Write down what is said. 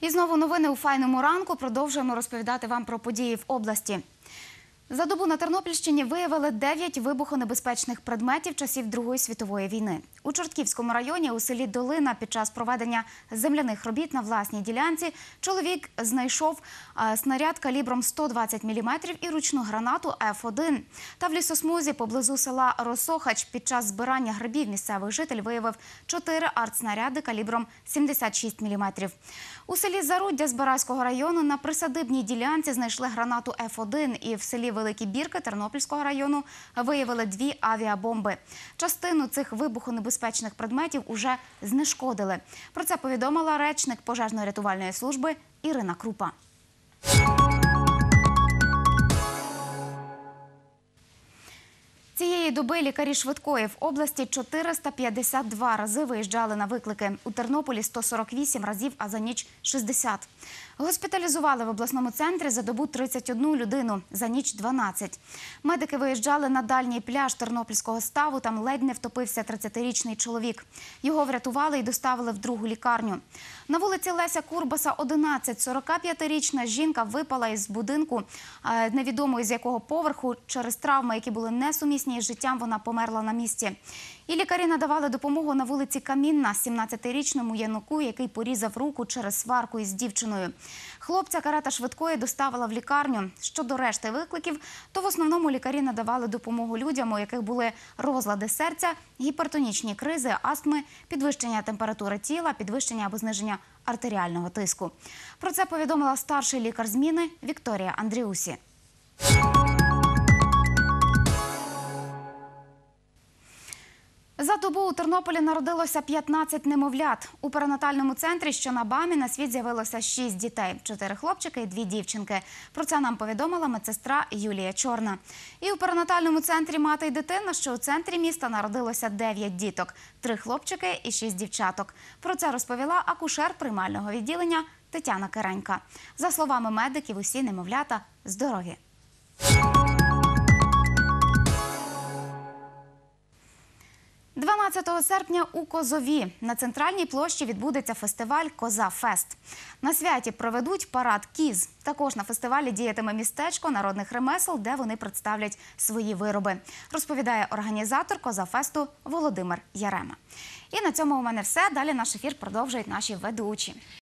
І знову новини у файному ранку продовжуємо розповідати вам про події в області. За добу на Тернопільщині виявили 9 вибухонебезпечних предметів часів Другої світової війни. У Чортківському районі у селі Долина під час проведення земляних робіт на власній ділянці чоловік знайшов снаряд калібром 120 мм і ручну гранату Ф1. Та в лісосмузі поблизу села Росохач під час збирання грибів місцевий житель виявив 4 артснаряди калібром 76 мм. У селі Заруддя Збаразького району на присадибній ділянці знайшли гранату Ф1 і в селі Великі Бірки Тернопільського району виявили дві авіабомби. Частину цих вибухонебезпечних предметів уже знешкодили. Про це повідомила речник пожежно-рятувальної служби Ірина Крупа. доби лікарі швидкої в області 452 рази виїжджали на виклики. У Тернополі 148 разів, а за ніч 60. Госпіталізували в обласному центрі за добу 31 людину, за ніч 12. Медики виїжджали на дальній пляж тернопільського ставу. Там ледь не втопився 30-річний чоловік. Його врятували і доставили в другу лікарню. На вулиці Леся Курбаса, 11. 45-річна жінка випала із будинку е, невідомо із якого поверху через травми, які були несумісні із життя життям вона померла на місці. І лікарі надавали допомогу на вулиці Камінна, 17-річному януку, який порізав руку через сварку із дівчиною. Хлопця карета швидкої доставила в лікарню. Щодо решти викликів, то в основному лікарі надавали допомогу людям, у яких були розлади серця, гіпертонічні кризи, астми, підвищення температури тіла, підвищення або зниження артеріального тиску. Про це повідомила старший лікар зміни Вікторія Андріусі. За добу у Тернополі народилося 15 немовлят. У перинатальному центрі, що на бамі, на світ з'явилося 6 дітей: 4 хлопчики і 2 дівчинки. Про це нам повідомила медсестра Юлія Чорна. І у перинатальному центрі мати й дитина, що у центрі міста народилося 9 діток: 3 хлопчики і 6 дівчаток. Про це розповіла акушер приймального відділення Тетяна Керенька. За словами медиків, усі немовлята здорові. 15 серпня у Козові на центральній площі відбудеться фестиваль Коза Фест. На святі проведуть парад кіз. Також на фестивалі діятиме містечко народних ремесел, де вони представлять свої вироби. Розповідає організатор Коза Фесту Володимир Ярема. І на цьому у мене все. Далі наш ефір продовжують наші ведучі.